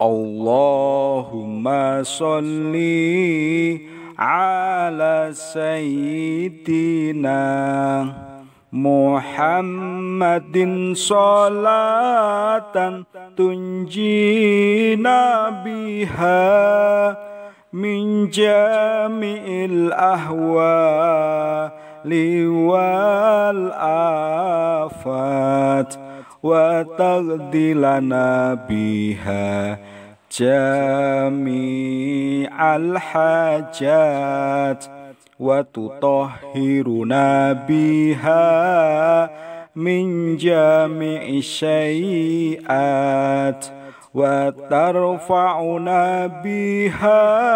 اللهم صل على سيدنا محمد صلاة تنجينا بها من جميع الأهوال والآفات وتغدي لنا بها جميع الحاجات وتطهرنا بها من جميع الشيئات وترفعنا بها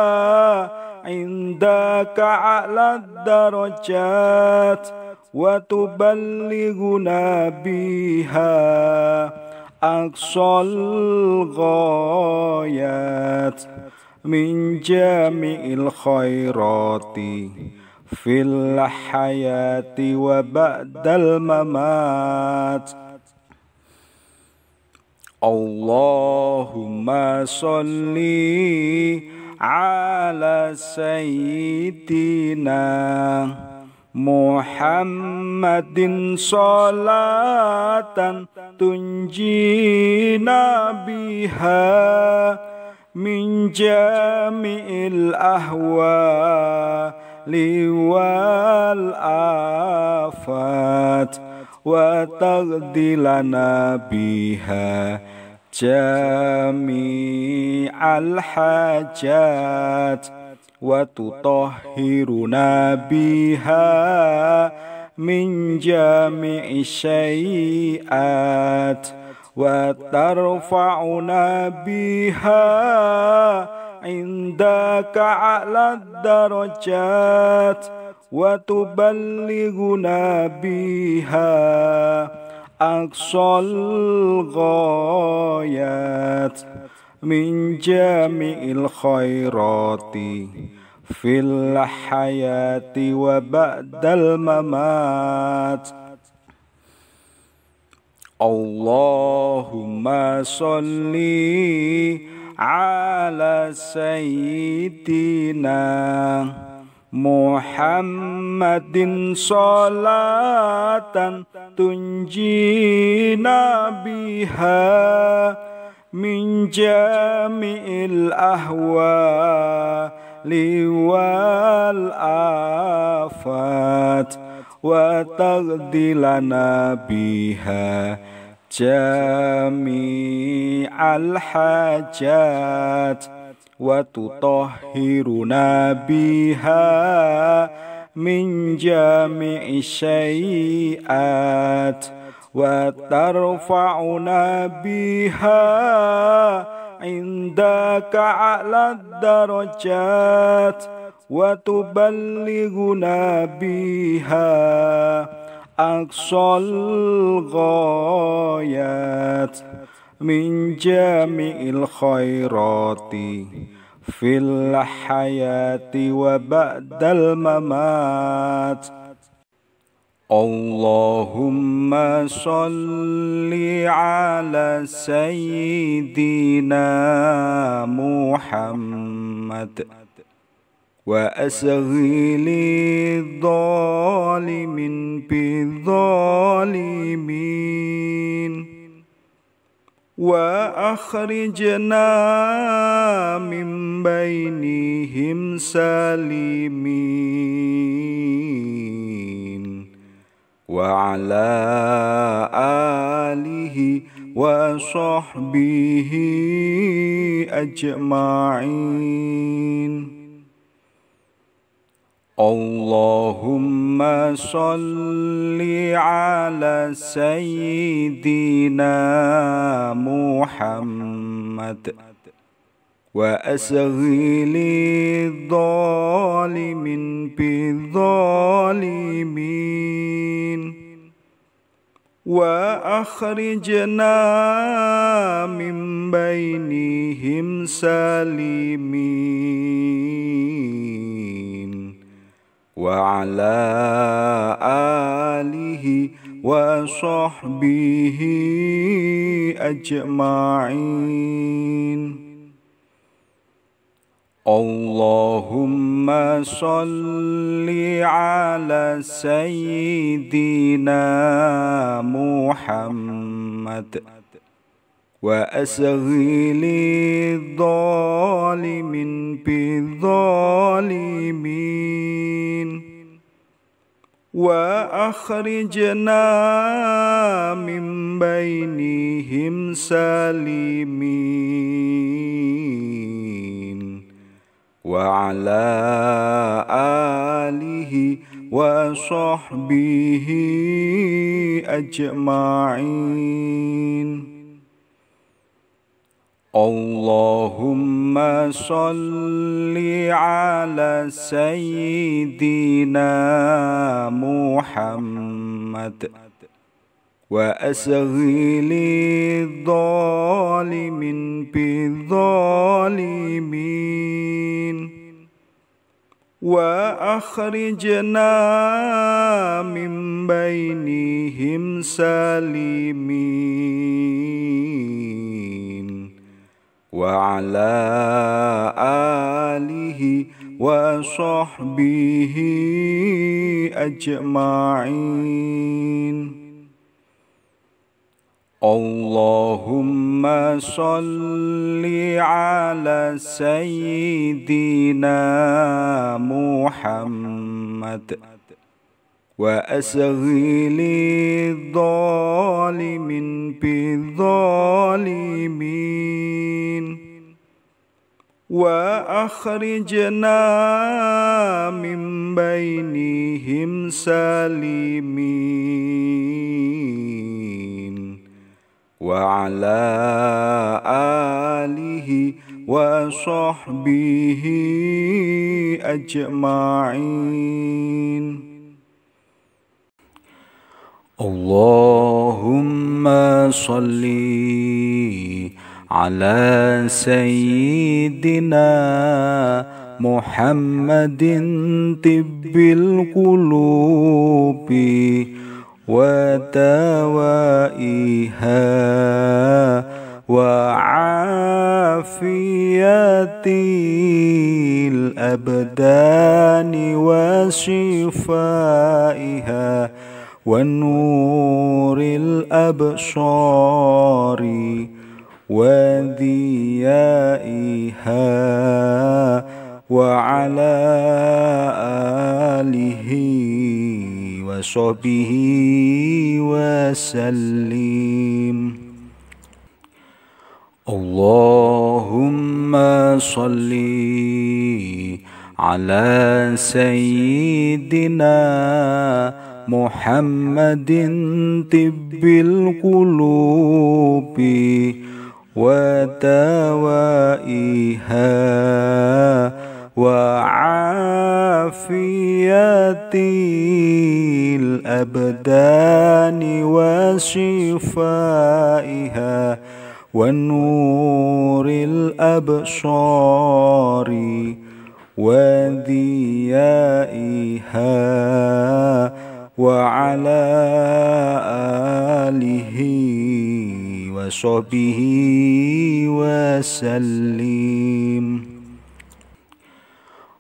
عندك على الدرجات وتبلغنا بها أقصى الغايات من جميع الخيرات في الحياة وبعد الممات اللهم صل على سيدنا محمد صلاة تنجينا بها من جميع الأهوال والآفات وتغدي لنا بها جميع الحاجات وتطهرنا بها من جميع الشيئات وترفعنا بها عندك أعلى الدرجات وتبلغنا بها أقصى الغايات من جامع الخيرات في الحياة وبعد الممات اللهم صل على سيدنا محمد صلاة تنجينا بها من جامع الأهوال والآفات وتغدي لنا بها جميع الحاجات وتطهرنا بها من جميع الشيئات وترفعنا بها عندك على الدرجات وتبلغنا بها أقصى الغايات من جميع الخيرات في الحياة وبعد الممات اللهم صل على سيدنا محمد وأسغل الظالم بالظالمين وأخرجنا من بينهم سالمين وعلى آله وصحبه أجمعين اللهم صل على سيدنا محمد وأسغي للظالم بالظالمين وأخرجنا من بينهم سالمين وعلى آله وصحبه أجمعين اللهم صل على سيدنا محمد وأسغل الظالم بالظالمين وأخرجنا من بينهم سالمين وعلى آله وصحبه أجمعين اللهم صل على سيدنا محمد وأسغي للظالم بالظالمين وأخرجنا من بينهم سالمين وعلى آله وصحبه أجمعين اللهم صل على سيدنا محمد وأسغل الظالم بالظالمين وأخرجنا من بينهم سالمين وعلى آله وصحبه أجمعين اللهم صل على سيدنا محمد طب القلوب ودوائها وعافية الأبدان وشفائها ونور الأبصار وديائها وعلى آله وصحبه وسلم اللهم صل على سيدنا محمد طب القلوب ودوائها وعافية الأبدان وشفائها ونور الأبصار وديائها وعلى آله وصحبه وسلم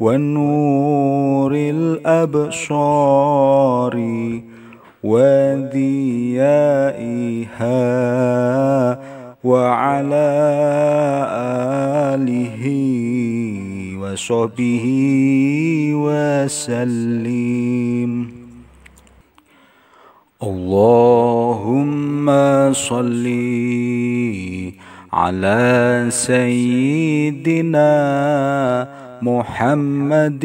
ونور الأبصار وديائها وعلى آله وصحبه وسلم اللهم صلِّ على سيدنا محمد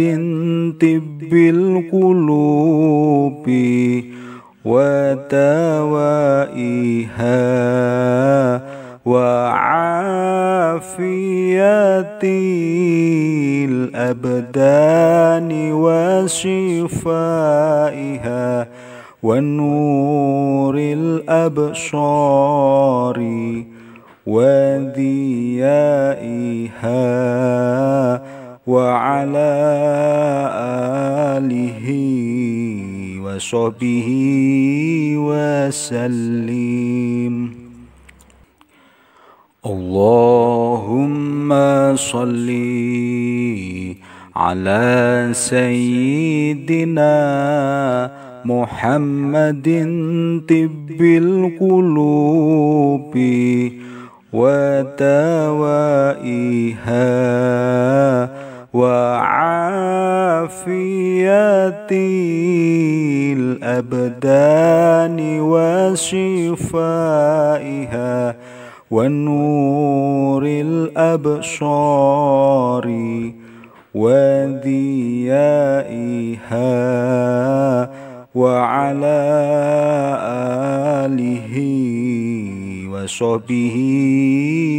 طب القلوب ودوائها وعافية الأبدان وشفائها ونور الأبصار وذيائها وعلى آله وصحبه وسلم اللهم صل على سيدنا محمد طب القلوب ودوائها وعافية الأبدان وشفائها ونور الأبصار وديائها وعلى آله وصحبه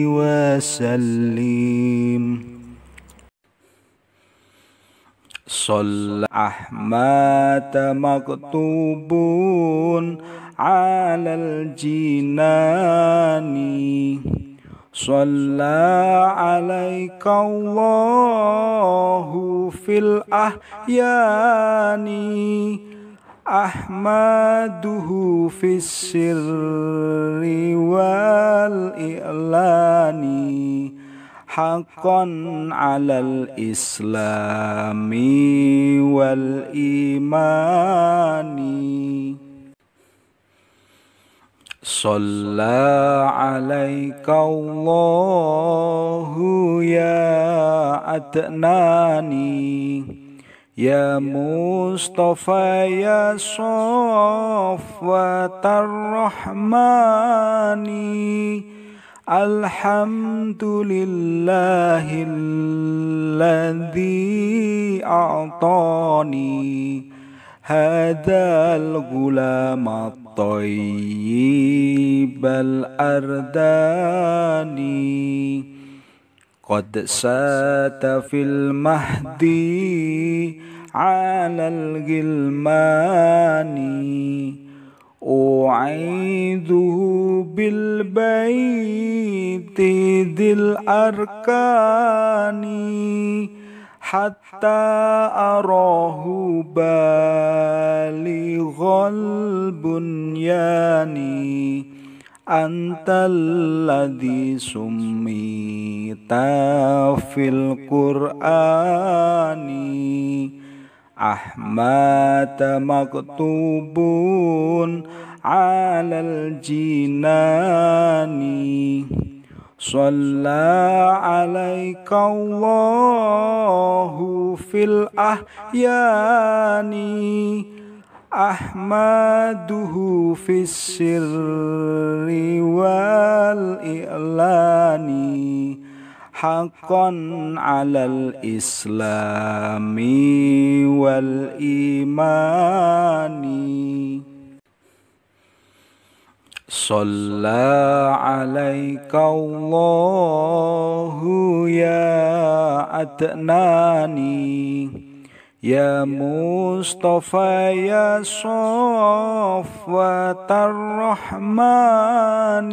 وسلم صلى أحمد مكتوب على الجنان صلى عليك الله في الأحيان أحمده في السر والإعلان حقا على الإسلام والإيمان صلى عليك الله يا أتناني يا مصطفى يا صفوة الرحمن الحمد لله الذي أعطاني هذا الغلام الطيب الأرداني قد سات في المهدي على الغلمان أعيده بالبيت ذي الأركان حتى أراه بالغ البنيان Antal ladhi summita fil Qur'ani Ahmad maktubun alal jinani Salla alaika Allahu fil ahyani أحمده في السر والإعلان حقا على الإسلام والإيمان صلى عليك الله يا أتناني يا مصطفى يا صفوة الرحمن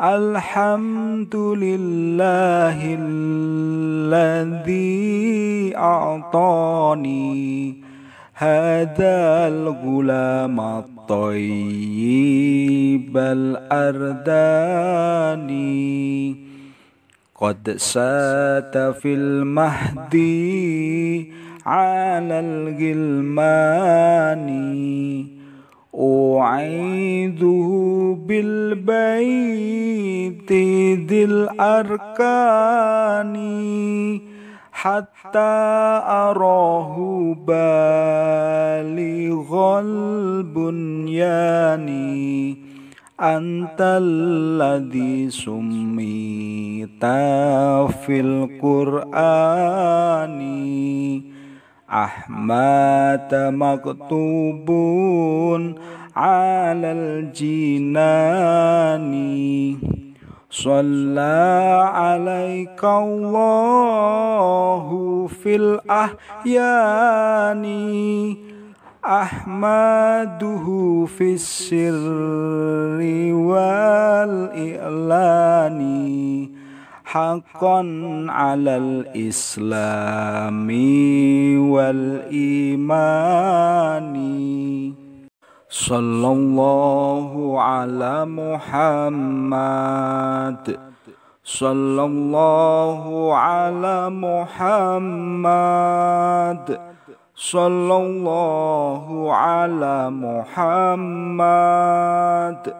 الحمد لله الذي أعطاني هذا الغلام الطيب الأرداني قد سات في المهدي على الغلمان أعيده بالبيت ذي الأركان حتى أراه بالغ البنيان أنت الذي سمت fil Qur'ani Ahmad tubun, alal jinani Salla alaika Allahu fil ahyani Ahmaduhu fis sirri wal i'lani حقا على الإسلام والإيمان صلى الله على محمد صلى الله على محمد صلى الله على محمد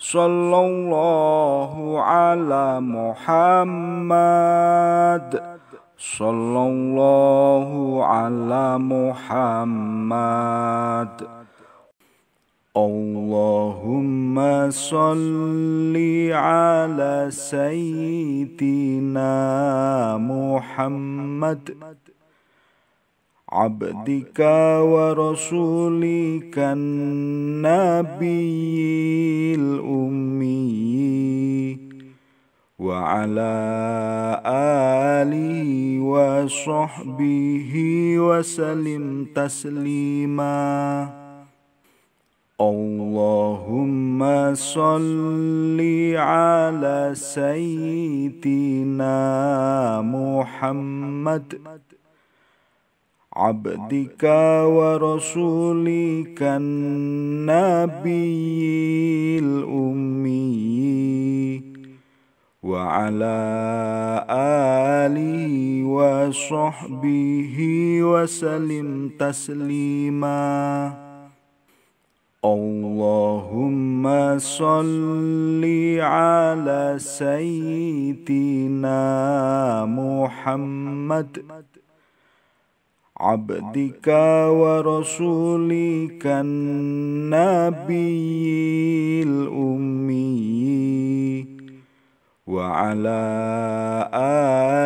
صلى الله على محمد صلى الله على محمد اللهم صل على سيدنا محمد عبدك ورسولك النبي الأمي وعلى آله وصحبه وسلم تسليماً اللهم صل على سيدنا محمد عبدك ورسولك النبي الأمي وعلى آله وصحبه وسلم تسليما اللهم صل على سيدنا محمد عبدك ورسولك النبي الأمي وعلى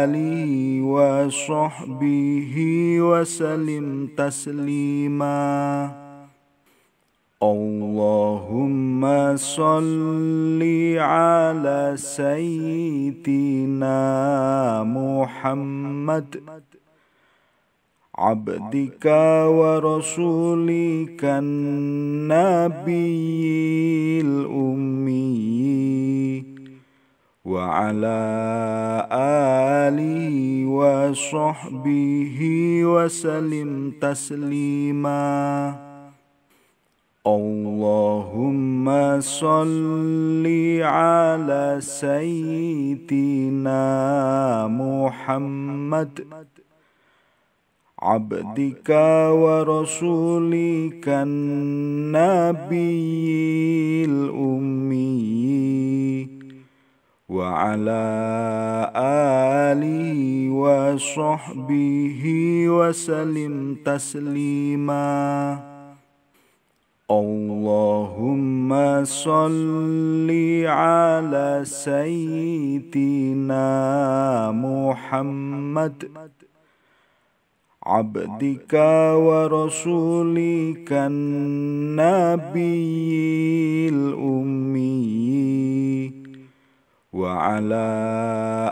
آله وصحبه وسلم تسليماً اللهم صل على سيدنا محمد عبدك ورسولك النبي الأمي وعلى آله وصحبه وسلم تسليما اللهم صل على سيدنا محمد عبدك ورسولك النبي الأمي وعلى آله وصحبه وسلم تسليما اللهم صل على سيدنا محمد عبدك ورسولك النبي الأمي وعلى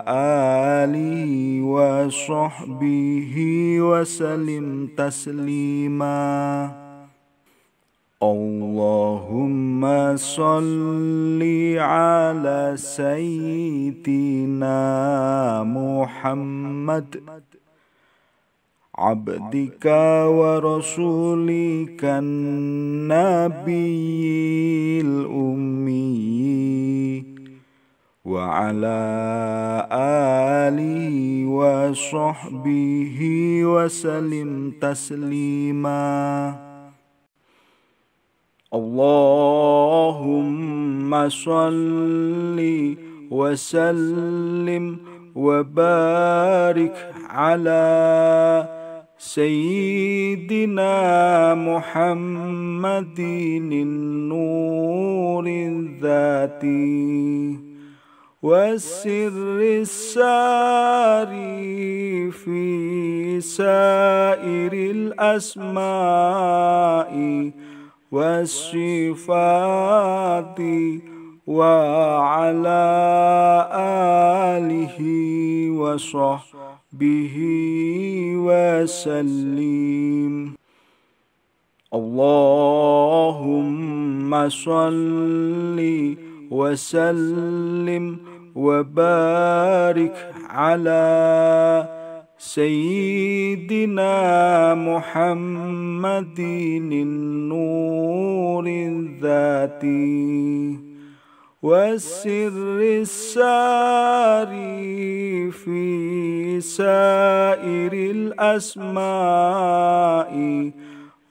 آله وصحبه وسلم تسليماً اللهم صل على سيدنا محمد عبدك ورسولك النبي الأمي وعلى آله وصحبه وسلم تسليما اللهم صل وسلم وبارك على سيدنا محمد النور الذاتي والسر الساري في سائر الأسماء والصفات وعلى آله وصحبه به وسلم اللهم صل وسلم وبارك على سيدنا محمد النور الذاتي والسر الساري في سائر الأسماء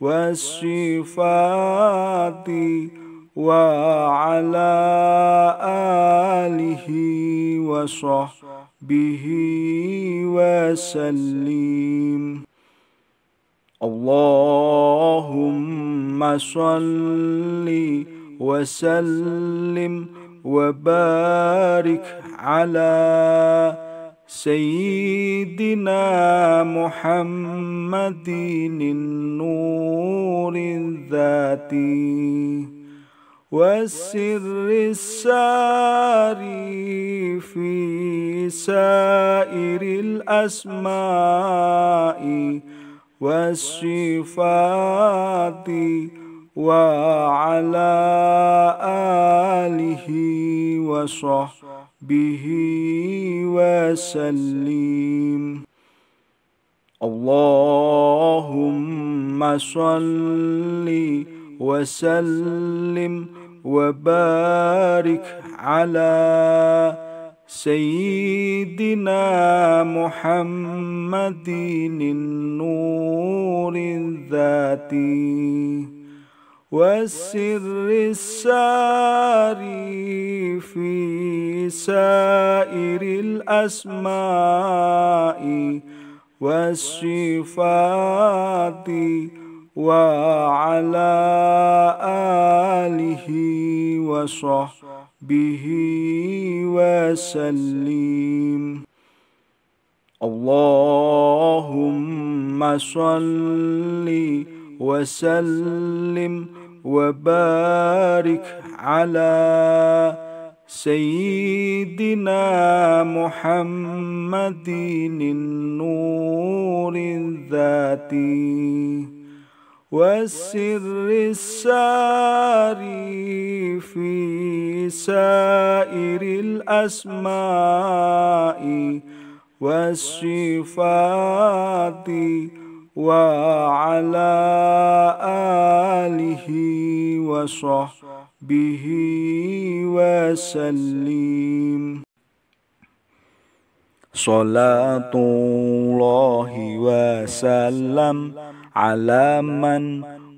والصفات وعلى آله وصحبه وسلم اللهم صلِّ وسلم وبارك على سيدنا محمد النور الذاتي والسر الساري في سائر الأسماء والصفات وعلى آله وصحبه وسلم اللهم صل وسلم وبارك على سيدنا محمد النور الذاتي والسر الساري في سائر الأسماء والصفات وعلى آله وصحبه وسلم اللهم صلِّ وسلم وبارك على سيدنا محمد النور الذاتي والسر الساري في سائر الأسماء والصفات وعلى آله وصحبه وسلم صلاة الله وسلم على من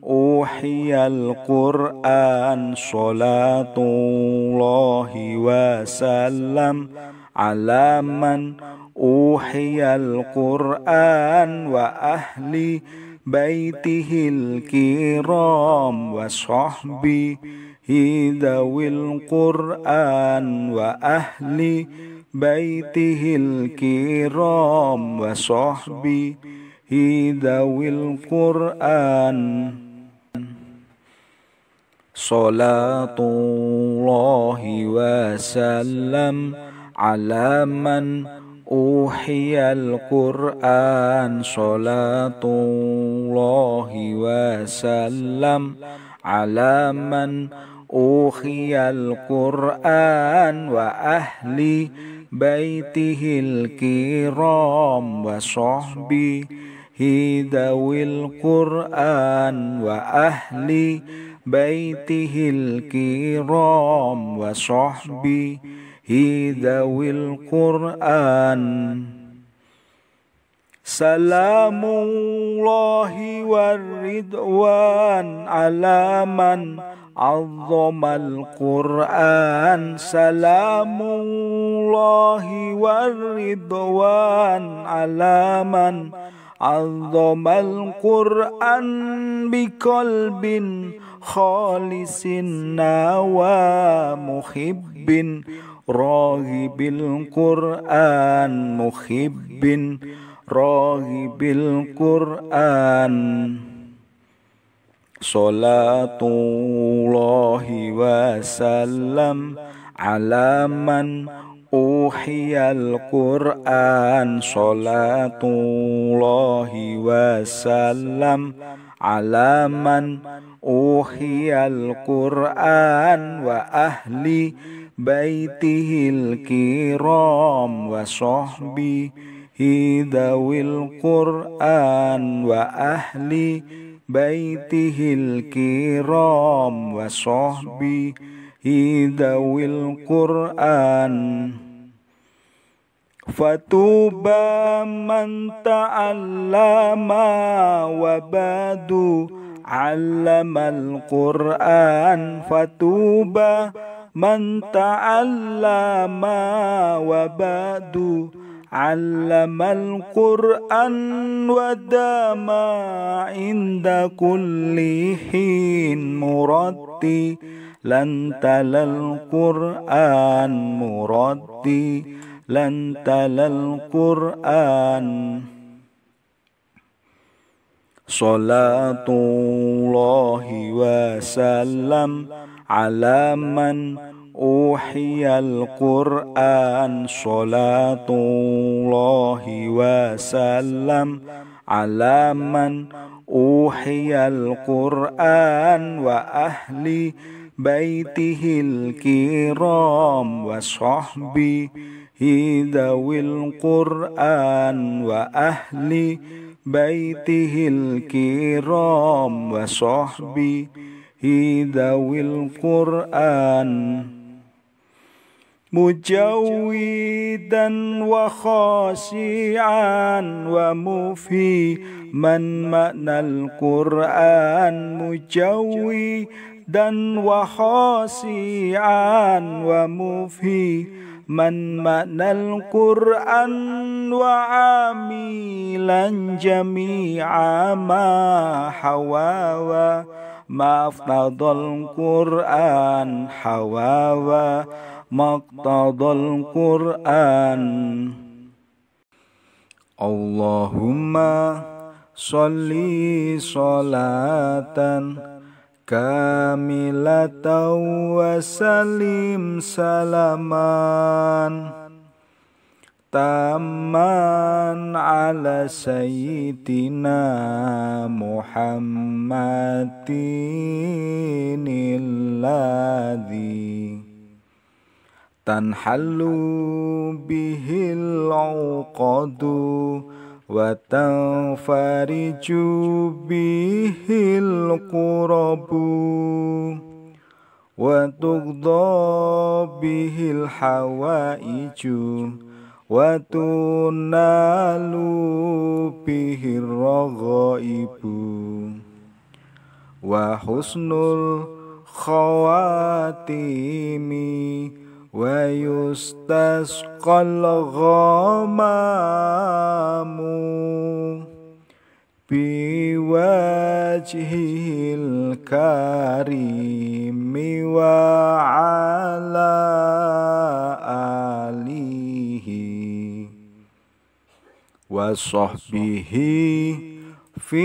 أوحي القرآن صلاة الله وسلم على من أوحي القرآن وأهل بيته الكرام وصحبه ذوي القرآن وأهل بيته الكرام وصحبه ذوي القرآن صلاة الله وسلم على من أوحي القرآن صلاة الله وسلم على من أوحي القرآن وأهل بيته الكرام وصحبه ذوي القرآن وأهل بيته الكرام وصحبه ذوي القرآن سلام الله والرضوان على من عظم القرآن سلام الله والرضوان على من عظم القرآن بقلب خالص نوى محب راغب Qur'an muhibbin راغب Qur'an Salatullahi wasallam ala man uhiyal Qur'an Salatullahi wasallam ala man uhiyal Qur'an wa ahli بيته الكرام وصحبه ذوي القرآن وأهل بيته الكرام وصحبه ذوي القرآن فتوبى من تعلم وبادوا علم القرآن فتوبى من تعلم وبعد علم القرآن ودام عند كل حين مرتي لن تل القرآن مرتي لن تل القرآن صلاة الله وسلم على من أوحي القرآن صلاة الله وسلم على من أوحي القرآن وأهل بيته الكرام وصحبه ذوي القرآن وأهل بيته الكرام وصحبه في ذوي القرآن مجودا وخاشعا ومفي من معنى القرآن مجودا وخاشعا ومفي من معنى القرآن وعاملا جميع ما حواوى مفضى القرآن حواوى اقتضى القرآن اللهم صل صلاة كاملة وسلم سلاما تاما على سيدنا محمد الذي تنحل به العقد وتنفرج به القرب وتقضى به الحوائج وتنال به الرغائب وحسن الخواتيم ويستسقى الغمام بوجهه الكريم وعلى وصحبه في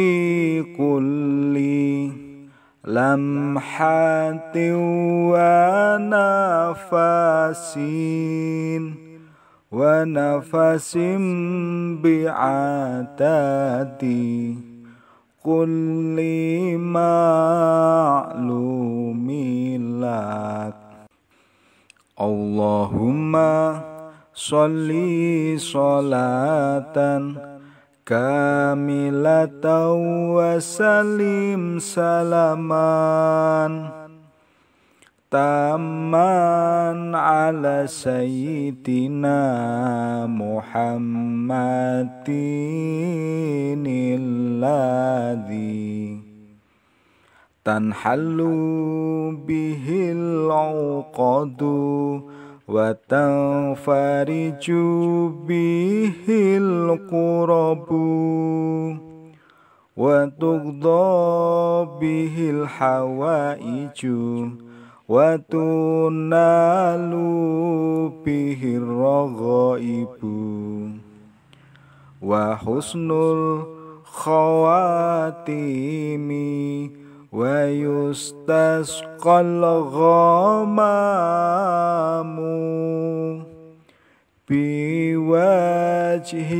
كل لمحة ونفس ونفس بعتاد كل معلوم لك اللهم صلي صلاة كاملة وسلم سلاما تاما على سيدنا محمد الذي تنحل به العقد wa وتنفرجوا به القرب وتقضى به الحوائج وتنال به wa husnul الخواتيم ويستسقى الغمام بوجهه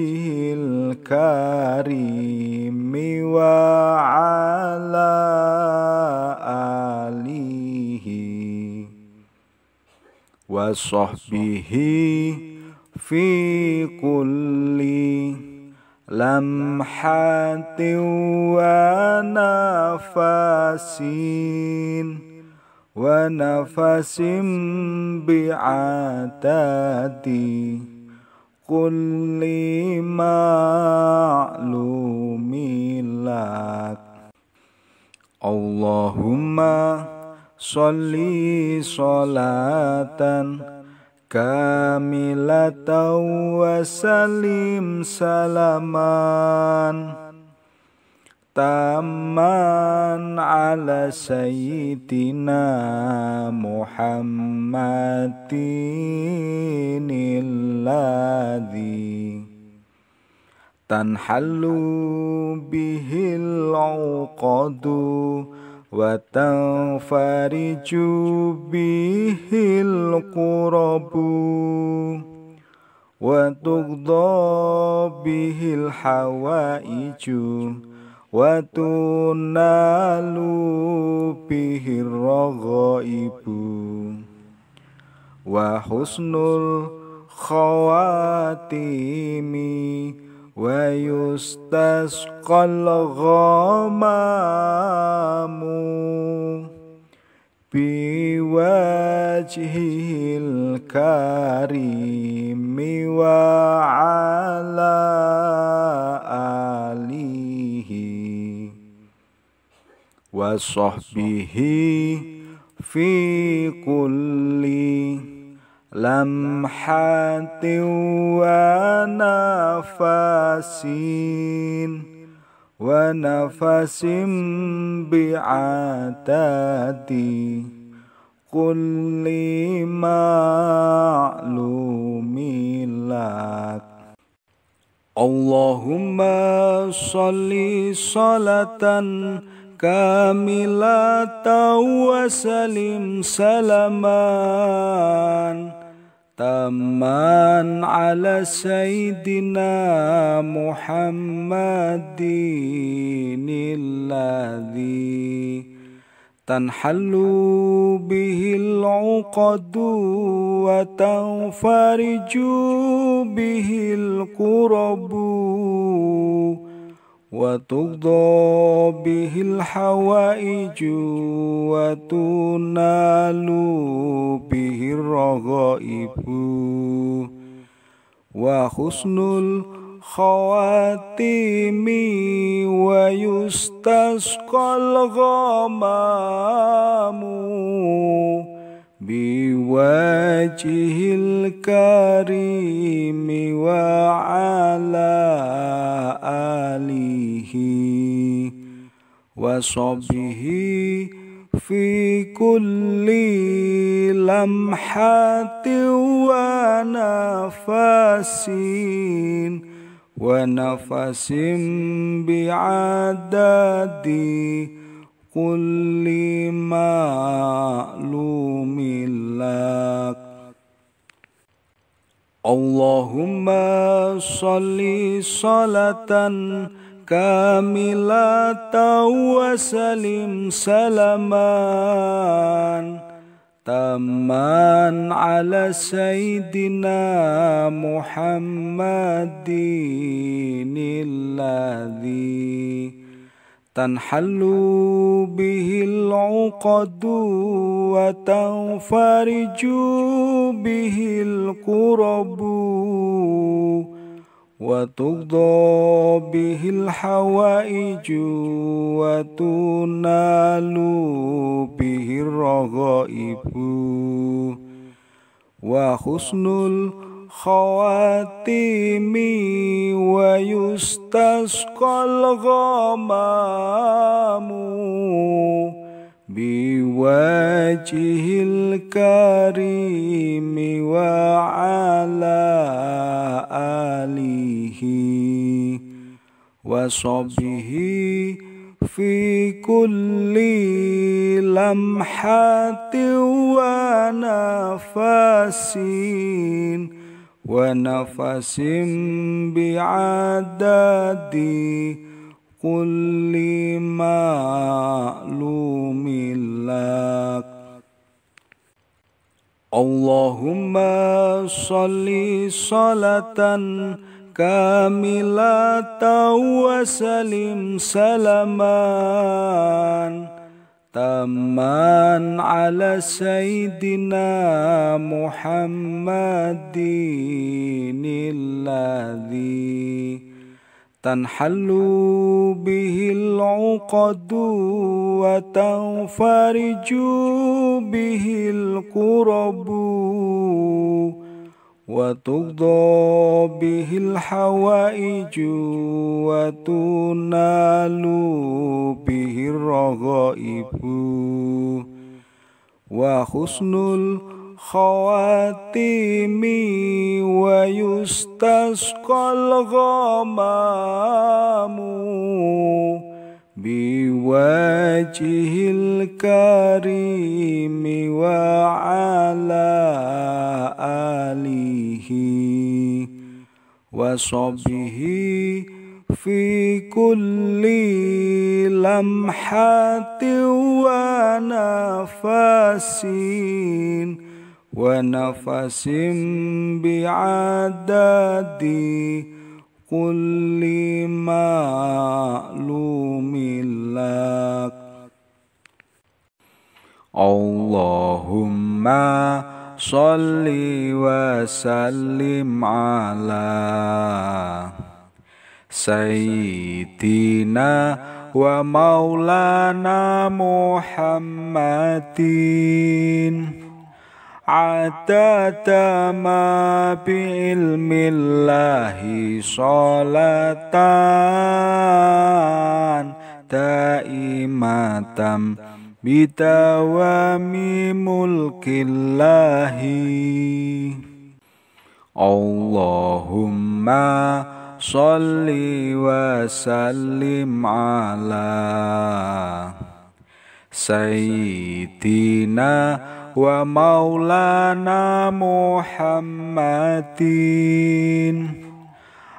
الكريم وعلى آله وصحبه في كل لمحات ونفس ونفس بعتاتي كل معلوم لك اللهم صلي صلاةً كاملة وسلم سلاما تاما على سيدنا محمد الذي تنحل به العقد وتنفرجوا به القرب وتقضى به الحوائج وتنال به الرغائب وحسن الخواتيم ويستسقى الغمام بوجهه الكريم وعلى آله وصحبه في كل لمحات ونفس ونفس بعتاد كل معلوم لك اللهم صل صلاة كاملة وسلم سلمان تمان على سيدنا محمد الذي تنحل به العقد وتنفرج به الكرب وتقضى به الحوائج وتنال به الرغائب وحسن الخواتم ويستسقى الغمام بوجه الكريم وعلى آله وصحبه في كل لمحة ونفس ونفس بعدد كل معلوم لك اللهم صل صلاة كاملة وسلم سلاما تما على سيدنا محمد الذي تنحل به العقد وتنفرج به القرب وتقضى به الحوائج وتنال به الرغائب وحسن الأرض خواتيمي ويستسقى الغمام بوجه الكريم وعلى آله وصحبه في كل لمحة ونفسين ونفس بعدد كل معلوم لك اللهم صل صلاة كاملة وسلم سلمان أمان على سيدنا محمد الذي تنحل به العقد وتنفرج به الكرب وتقضى به الحوائج وتنال به الرغائب وحسن الخواتم ويستسقى الغمام بوجه الكريم وعلى آله وصحبه في كل لمحة ونفس ونفس بعدد كل معلوم لك اللهم صل وسلم على سيدنا ومولانا محمد atatama bi ilmillahi sholatan ta'imatam bitawami mulkillahi Allahumma salli wa sallim ala Sayyidina wa maulana muhammadin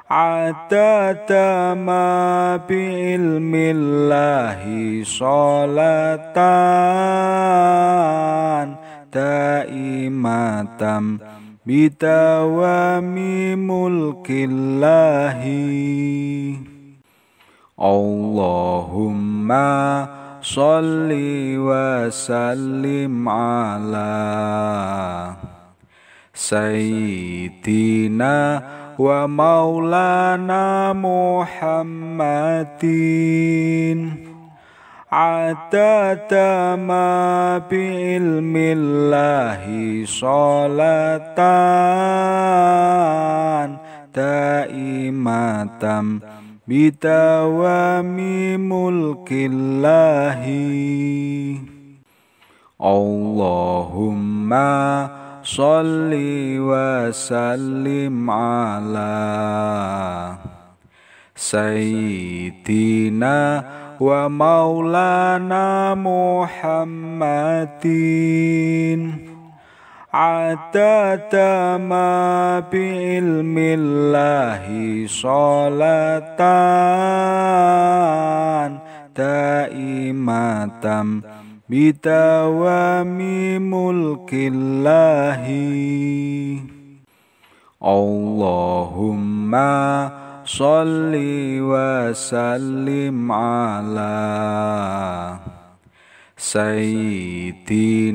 adatama bi ilmillahi sholatan daimatam bidawami mulkillahi Allahumma صل وسلم على سيدنا ومولانا محمد عدد ما بعلم الله صلاة دائمة بدوام ملك الله اللهم صل وسلم على سيدنا ومولانا محمد atatama bi ilmillahi sholatan daimatam bitawami mulkillahi Allahumma salli wa sallim ala Sayyidina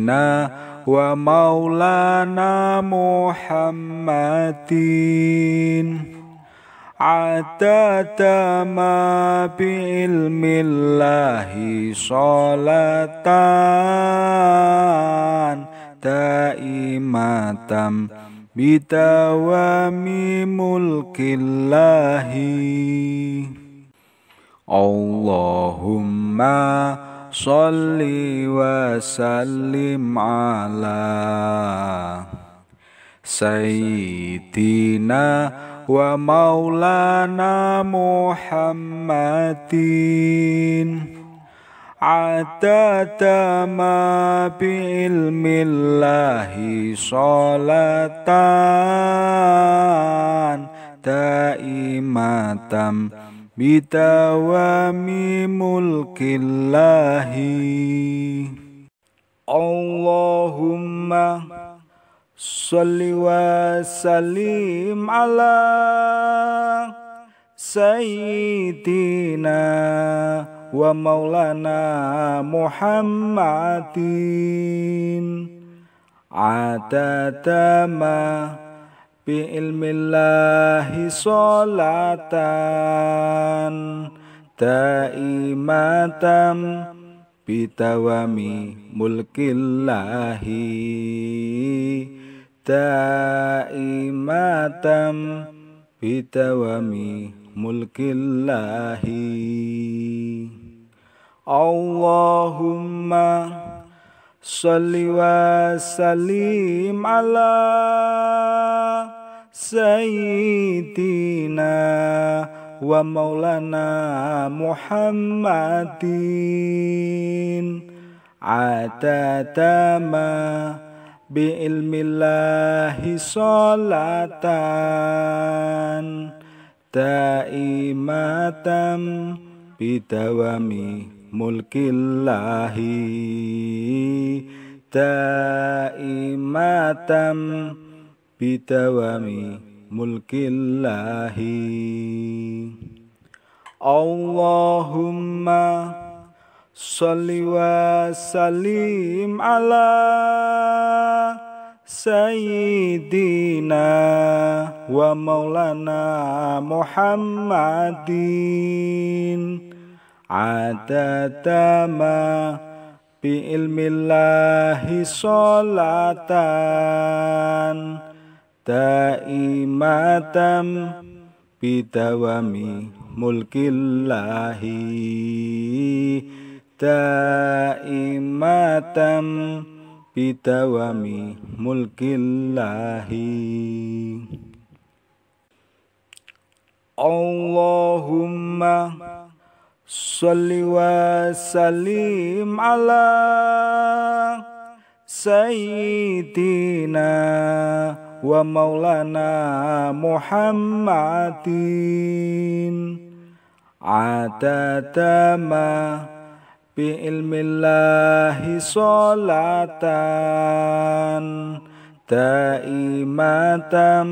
wa maulana muhammadin Atatama bi ilmillahi sholatan Daimatam bitawami mulkillahi Allahumma صل وسلم على سيدنا ومولانا محمد عدد ما بعلم الله صلاة دائمة bitawami mulkillahi Allahumma salli wa salim ala sayyidina wa maulana muhammadin atatama بعلم الله صلاة دائمة بدوام ملك الله دائمة بدوام ملك الله اللهم صل وسلم على سيدنا ومولانا محمد عدد ما بعلم الله صلاة دائمة بدوام ملك الله دائمة بتوام ملك الله اللهم صل وسلم على سيدنا ومولانا محمد عدد ما بعلم الله صلاةً daimatam bidawami mulkillahi daimatam bidawami mulkillahi Allahumma salli wa salim ala sayyidina wa maulana Muhammadin atatama bi ilmillahi salatan ta'imatam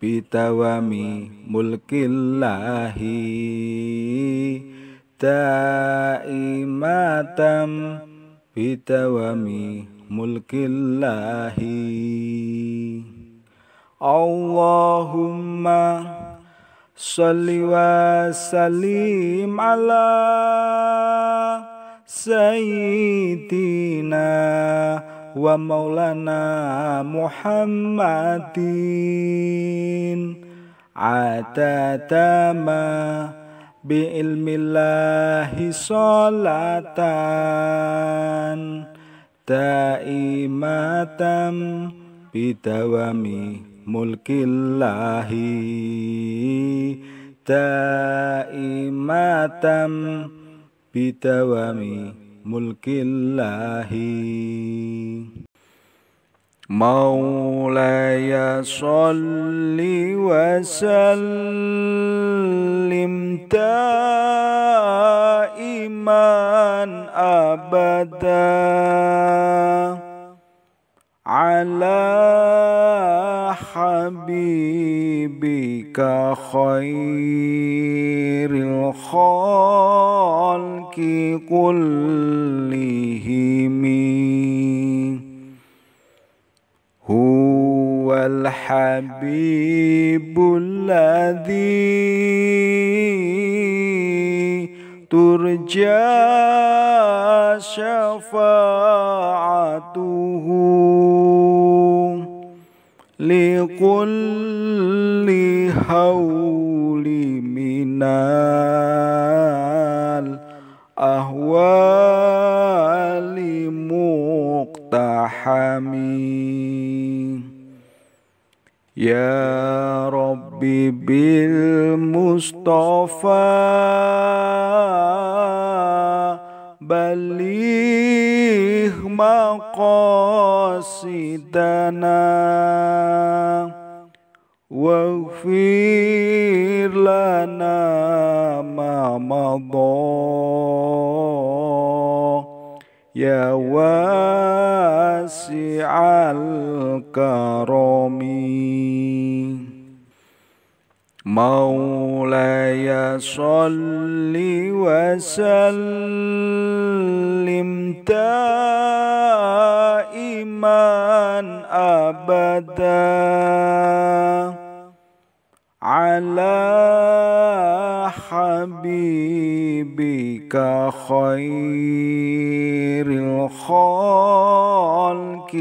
bitawami mulkillahi da'imatam bitawami mulkillahi Allahumma salli wa salim ala sayyidina wa maulana Muhammadin bi bi'ilmillahi salatan ta'imatam bidawami ملك الله دائمة بتوام ملك الله مولاي صل وسلم دائما أبدا على حبيبك خير الخلق كلهم هو الحبيب الذي ترجى شفاعته كل حول من الأهوال مقتحم يا ربي بالمصطفى بليه مقاصدنا واغفر لنا ما مضى يا واسع الكرم مولاي صل وسلم دائما ابدا على حبيبك خير الخلق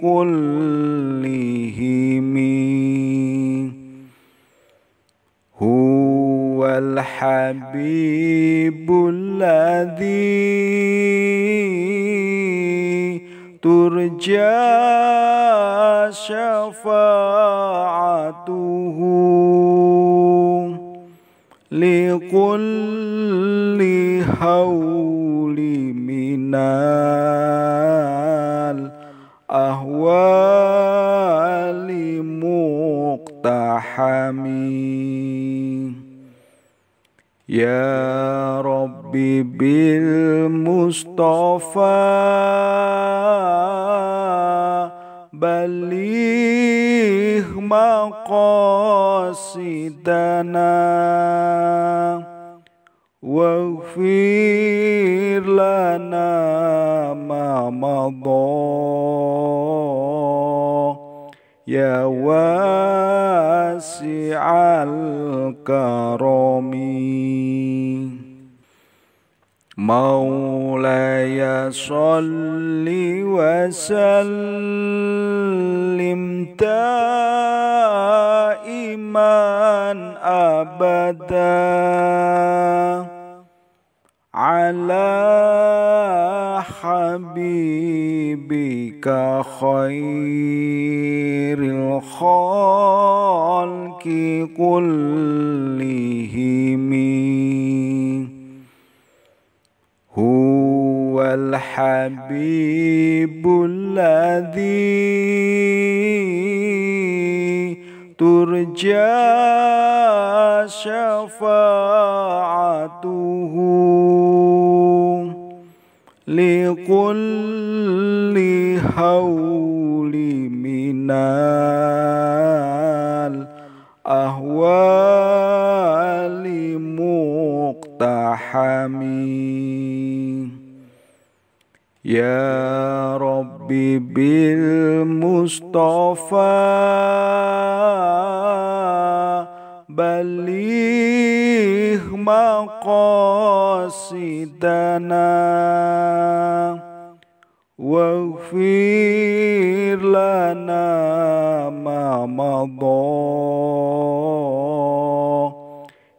كلهم هو الحبيب الذي ترجى شفاعته كل حول من الأهوال مقتحم يا رب بالمصطفى بلغ مقاصدنا واغفر لنا ما مضى يا واسع الكرم مولاي صل وسلم دائما ابدا على حبيبك خير الخلق كلهم هو الحبيب الذي ترجى شفاعته كل حول من الأهوال مقتحم يا ربي بالمصطفى بلغ مقاصدنا واغفر لنا ما مضى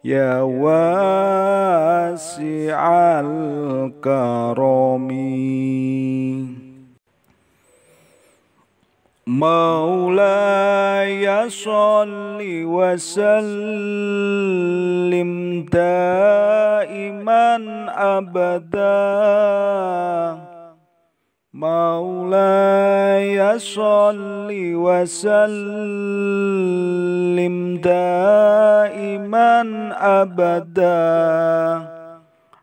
يا واسع الكرم مولاي صل وسلم دائما أبدا مولاي صل وسلم دائما أبدا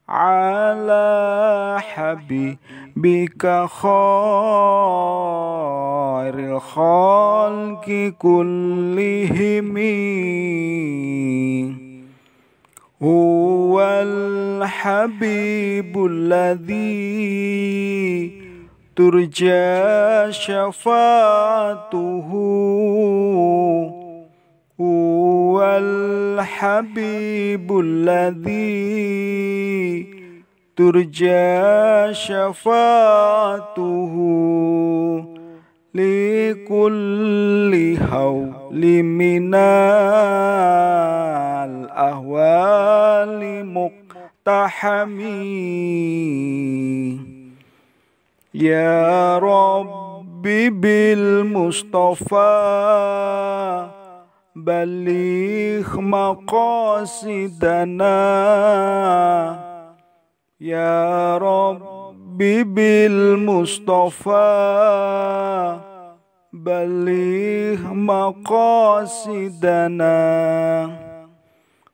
على حبيب بك خير الخلق كلهم هو الحبيب الذي ترجى شفاعته هو الحبيب الذي ترجى شفاعته لكل حول من الأهوال مقتحمي يا رب بالمصطفى بلغ مقاصدنا يا رب بالمصطفى بلغ مقاصدنا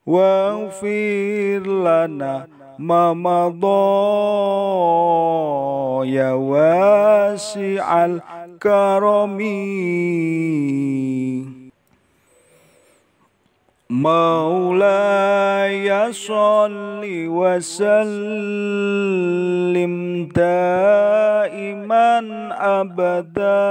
واغفر لنا ما مضى يا واسع الكرم Maulaya salli wa sallim daiman abada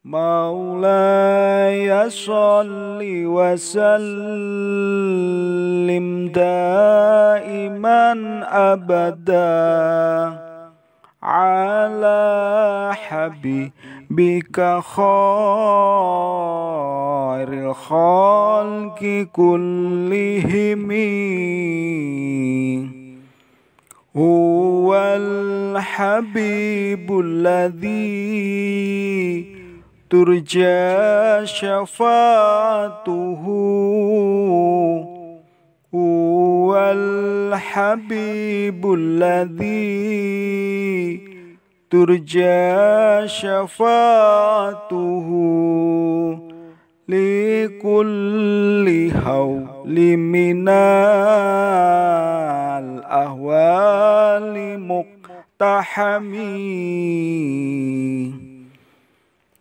Maulaya salli wa sallim daiman abada على حبيبك خير الخلق كلهم هو الحبيب الذي ترجى شفاعته هو الحبيب الذي ترجى شفاعته لكل هول من الأهوال مقتحمي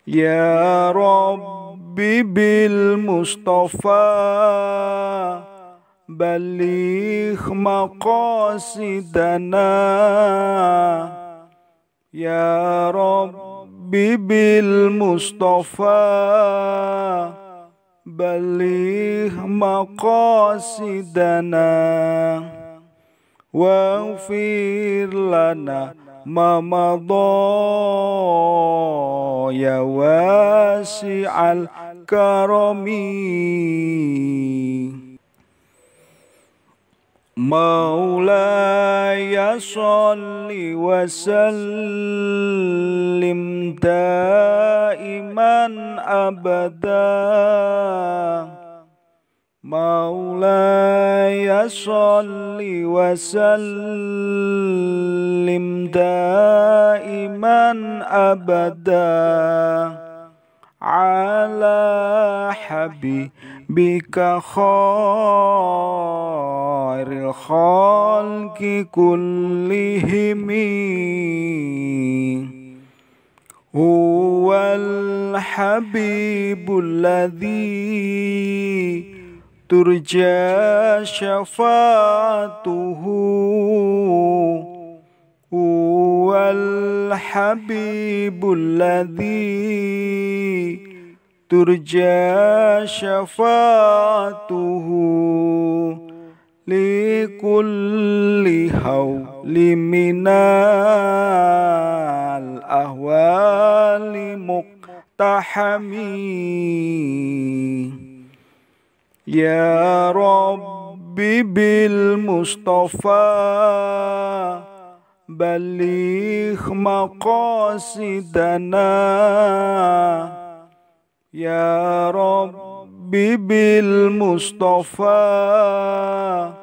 يا رب بالمصطفى بلغ مقاصدنا يا رب بالمصطفى بلغ مقاصدنا واغفر لنا ما مضى يا واسع الكرم Maulaya salli wa sallim daiman abada Maulaya salli wa sallim daiman abada على حبيبك خير الخلق كلهم هو الحبيب الذي ترجى شفاعته الحبيب الذي ترجى شفاعته لكل هول من الأهوال مقتحمي يا رب بالمصطفى بلغ مقاصدنا يا رب بالمصطفى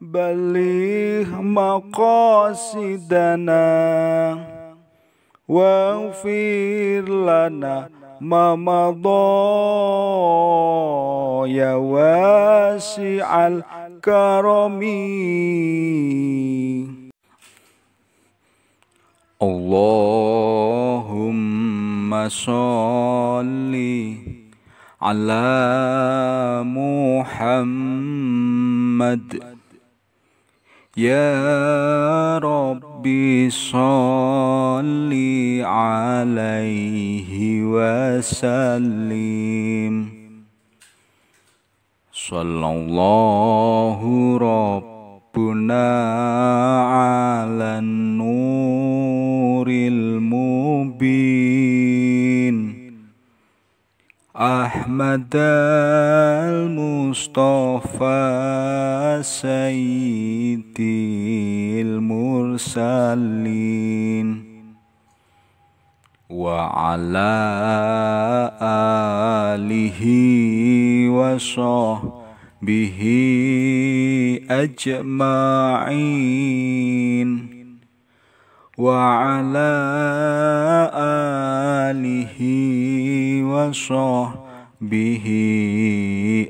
بلغ مقاصدنا واغفر لنا ما مضى يا واسع الكرم اللهم صل على محمد يا ربي صل عليه وسلم صلى الله رب ربنا على النور المبين أحمد المصطفى سيدي المرسلين وعلى آله وصحبه به أجمعين وعلى آله وصحبه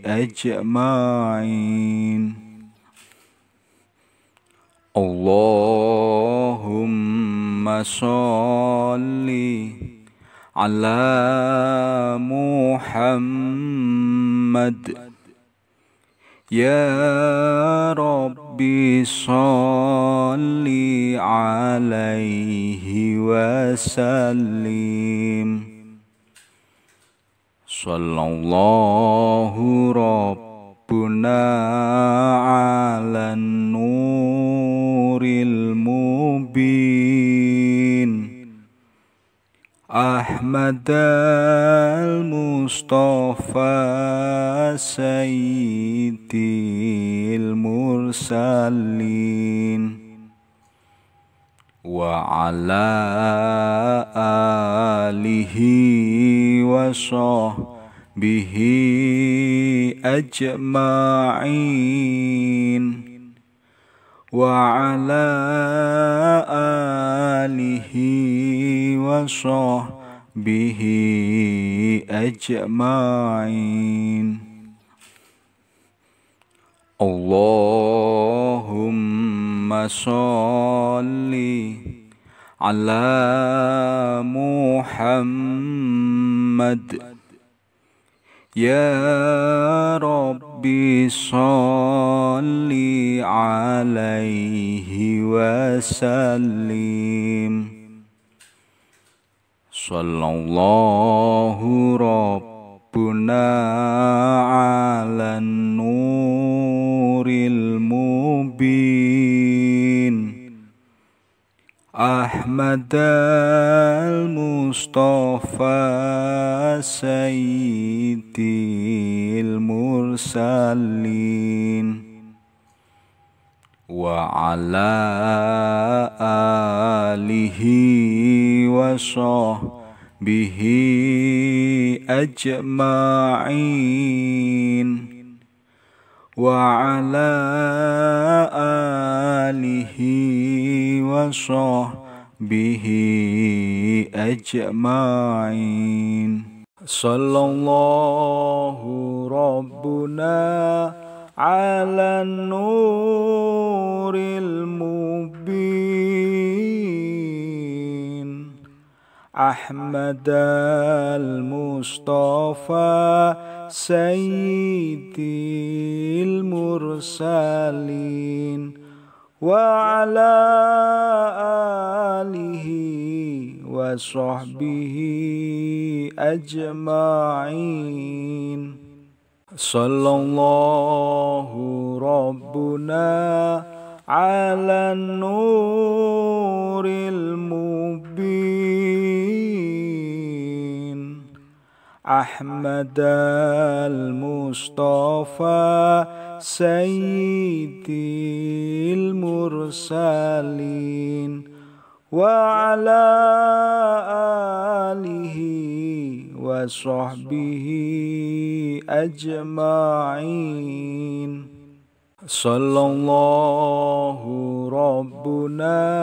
أجمعين اللهم صل على محمد يا ربي صل عليه وسلم صلى الله ربنا على النور المبين أحمد المصطفى سيد المرسلين وعلى آله وصحبه أجمعين وعلى آله وصحبه أجمعين اللهم صل على محمد يا ربي صل عليه وسلم صلى الله ربنا على النور المبين أحمد المصطفى سيد المرسلين وعلى آله وصحبه أجمعين وعلى آله وصحبه أجمعين صلى الله ربنا على النور المبين أحمد المصطفى سيدي المرسلين وعلى آله وصحبه أجمعين صلى الله ربنا على النور المبين أحمد المصطفى سيدي المرسلين وعلى آله وصحبه أجمعين صلى الله ربنا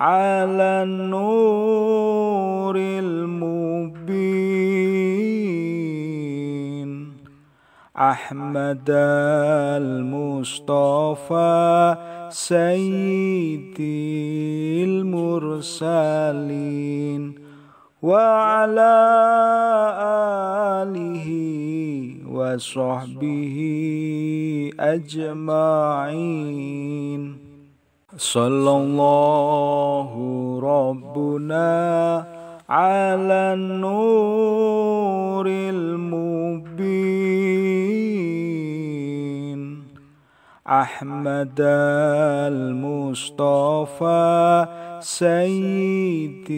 على النور المبين أحمد المصطفى سيدي المرسلين وعلى آله وصحبه أجمعين صلى الله ربنا على النور المبين أحمد المصطفى سيد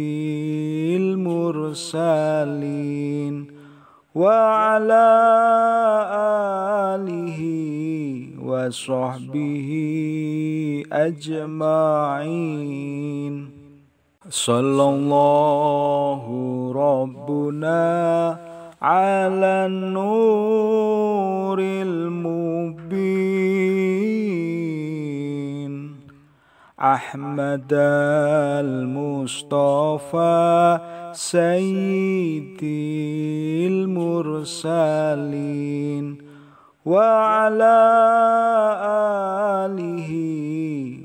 المرسلين وعلى آله وصحبه أجمعين صلى الله ربنا على النور المبين أحمد المصطفى سيدي المرسلين وعلى آله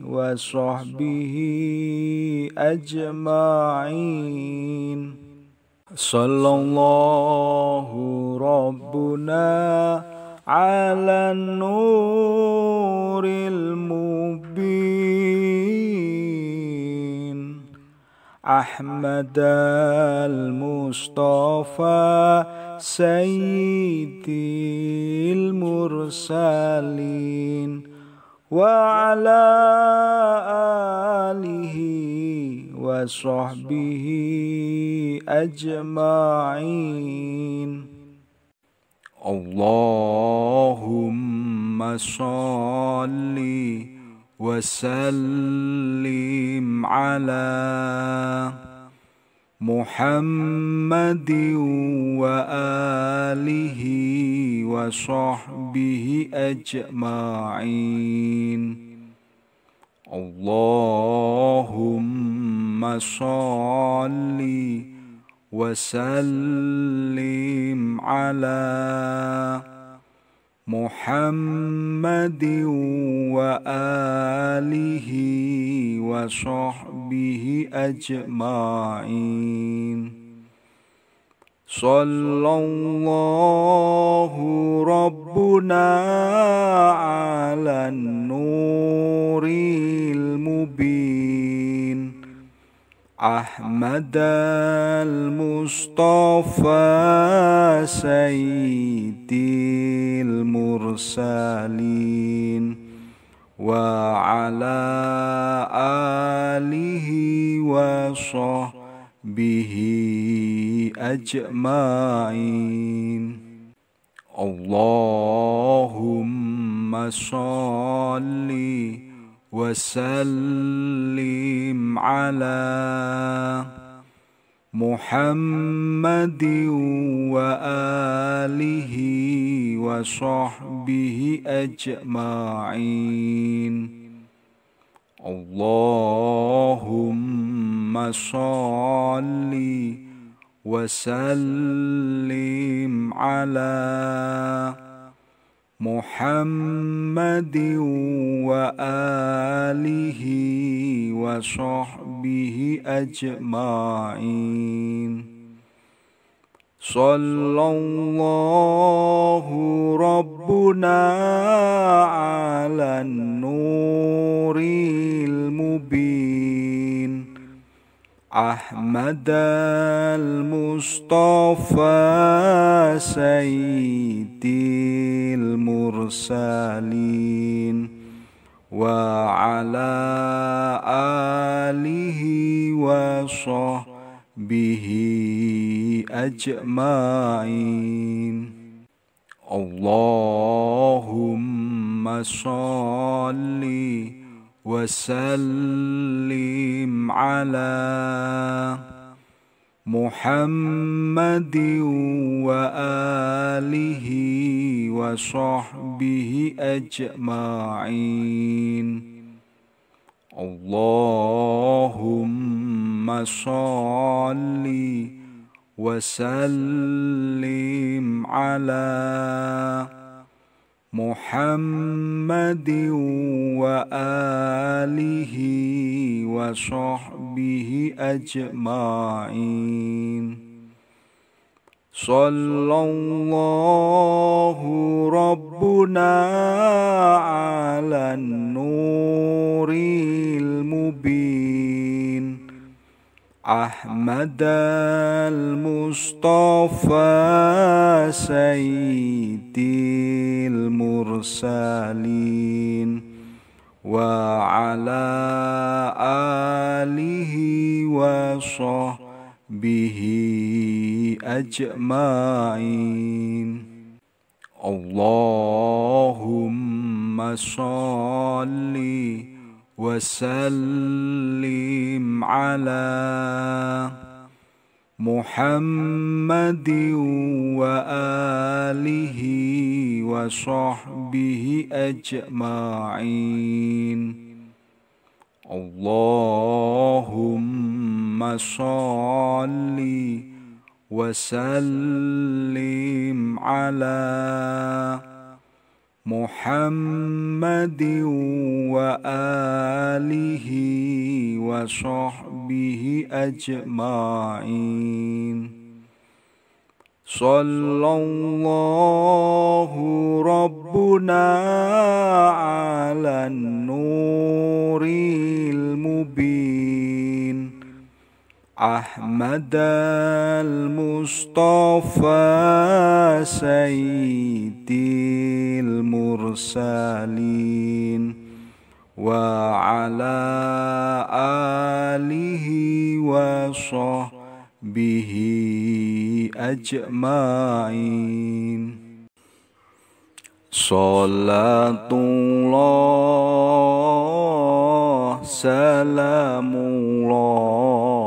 وصحبه أجمعين صلى الله ربنا على النور المبين أحمد المصطفى سيد المرسلين وعلى آله وصحبه أجمعين اللهم صلِّ وسلم على محمد وآله وصحبه أجمعين اللهم صل وسلم على محمد وآله وصحبه أجمعين صلى الله ربنا على النور المبين أحمد المصطفى سيد المرسلين وعلى آله وصحبه أجمعين اللهم صلِّ وسلم على محمد وآله وصحبه أجمعين اللهم صل وسلم على محمد وآله وصحبه أجمعين صلى الله ربنا على النور المبين أحمد المصطفى سيد المرسلين وعلى آله وصحبه أجمعين اللهم صلِّ وسلم على محمد وآله وصحبه أجمعين اللهم صل وسلم على محمد وآله وصحبه أجمعين صلى الله ربنا على النور المبين أحمد المصطفى سيد المرسلين وعلى آله وصحبه أجمعين اللهم صلِّ وسلم على محمد وآله وصحبه أجمعين اللهم صل وسلم على محمد وآله وصحبه أجمعين صلى الله ربنا على النور المبين أحمد المصطفى سيد المرسلين وعلى آله وصحبه أجمعين صلاة الله سلام الله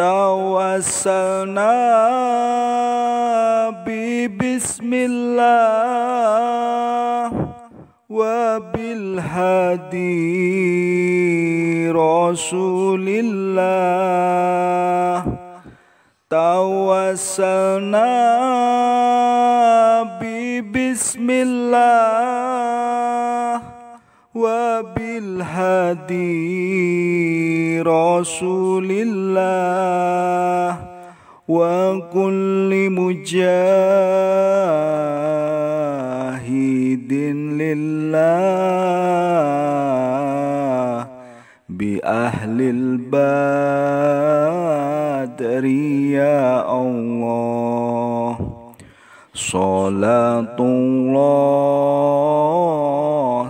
توسلنا ببسم الله وبالهدي رسول الله توسلنا ببسم الله وبالهدي رسول الله وكل مجاهد لله بأهل البدر يا الله صلاة الله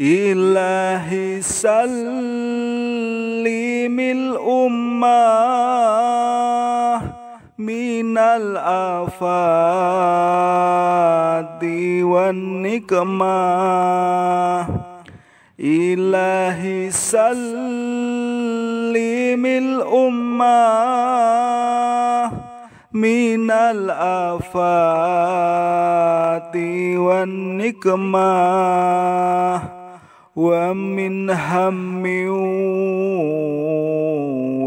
إلهي سلم الأمة من الآفات والنقمة إلهي سلم الأمة من الآفات والنقمة ومن هم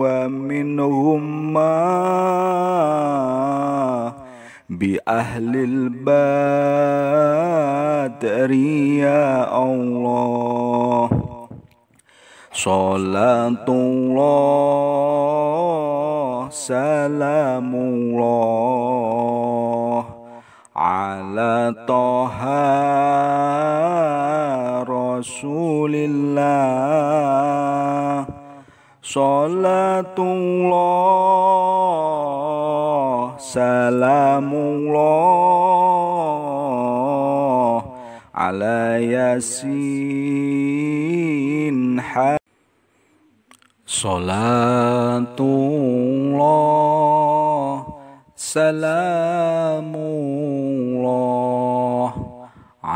ومن غمّة بأهل البدر يا الله صلاة الله سلام الله على طه رسول الله صلاة الله سلام الله على ياسين صلاة الله سلام الله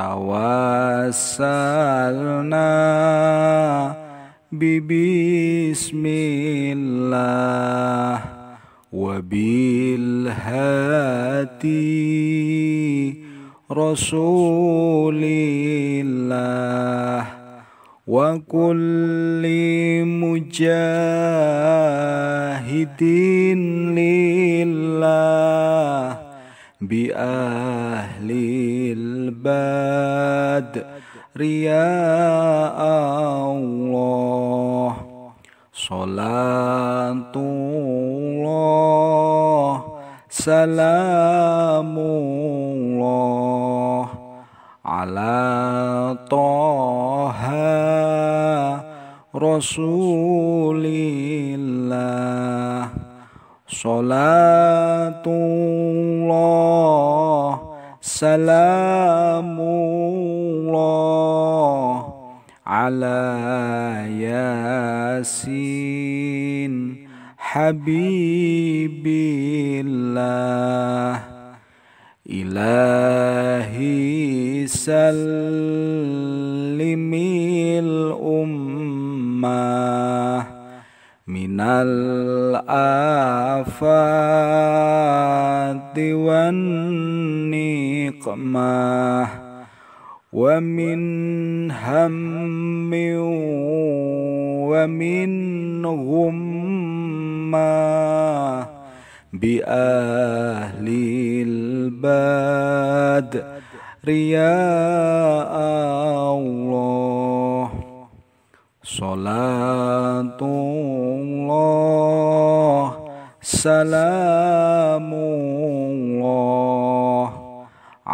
توسلنا ببسم الله وبالهادي رسول الله وكل مجاهد لله بأهل العباد رياء الله صلاة الله سلام الله على طه رسول الله صلاة الله سلام الله على ياسين حبيب الله إلهي سلم الأمة من الآفات والنار نقمة ومن هم ومن غمه بأهل الباد رياء الله صلاة الله سلام الله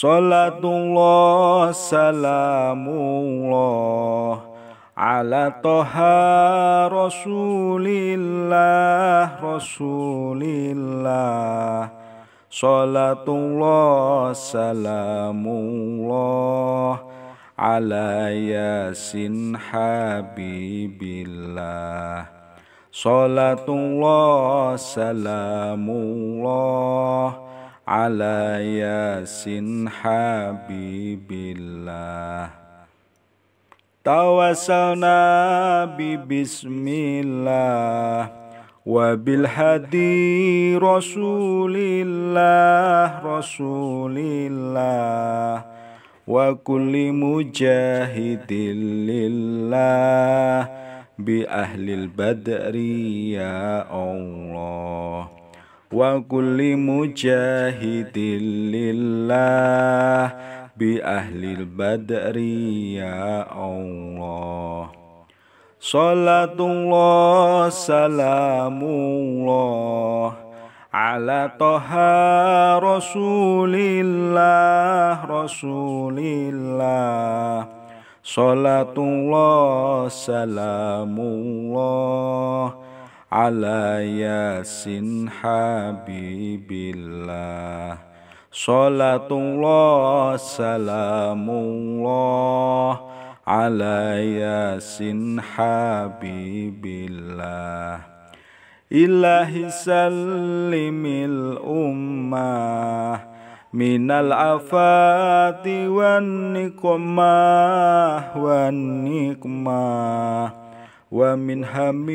Salatullah salamullah ala toha rasulillah rasulillah Salatullah salamullah ala yasin habibillah Salatullah salamullah ala yasin habibillah Tawasalna bi bismillah wa bil hadi rasulillah rasulillah wa kulli mujahidin lillah bi ahlil badri ya Allah wa kulli mujahidin lillah bi ahlil badri ya Allah Salatullah salamullah ala toha rasulillah rasulillah Salatullah salamullah على ياسين حبيب الله صلاة الله سلام الله على ياسين حبيب الله إلهي سلم الأمة من الآفات والنقمة والنقمة ومن هم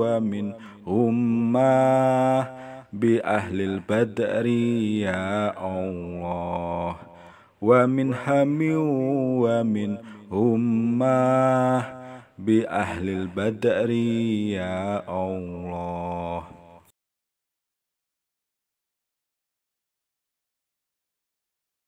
ومن غمة بأهل البدر يا الله ومن هم ومن غمة بأهل البدر يا الله